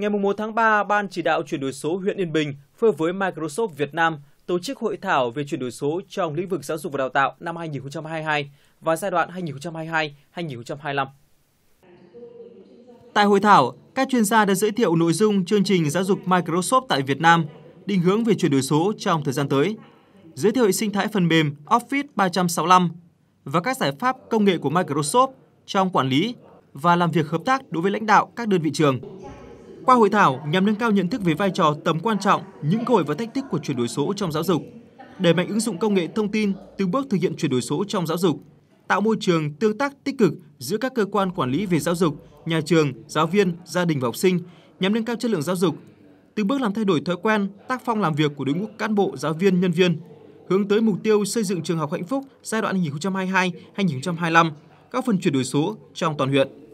Ngày 1 tháng 3, Ban chỉ đạo chuyển đổi số huyện Yên Bình phối với Microsoft Việt Nam tổ chức hội thảo về chuyển đổi số trong lĩnh vực giáo dục và đào tạo năm 2022 và giai đoạn 2022-2025. Tại hội thảo, các chuyên gia đã giới thiệu nội dung chương trình giáo dục Microsoft tại Việt Nam, định hướng về chuyển đổi số trong thời gian tới, giới thiệu hệ sinh thái phần mềm Office 365 và các giải pháp công nghệ của Microsoft trong quản lý và làm việc hợp tác đối với lãnh đạo các đơn vị trường. Qua hội thảo nhằm nâng cao nhận thức về vai trò, tầm quan trọng, những cơ hội và thách thức của chuyển đổi số trong giáo dục, đẩy mạnh ứng dụng công nghệ thông tin từng bước thực hiện chuyển đổi số trong giáo dục, tạo môi trường tương tác tích cực giữa các cơ quan quản lý về giáo dục, nhà trường, giáo viên, gia đình và học sinh nhằm nâng cao chất lượng giáo dục, từng bước làm thay đổi thói quen, tác phong làm việc của đội ngũ cán bộ, giáo viên, nhân viên, hướng tới mục tiêu xây dựng trường học hạnh phúc giai đoạn 2022-2025, các phần chuyển đổi số trong toàn huyện.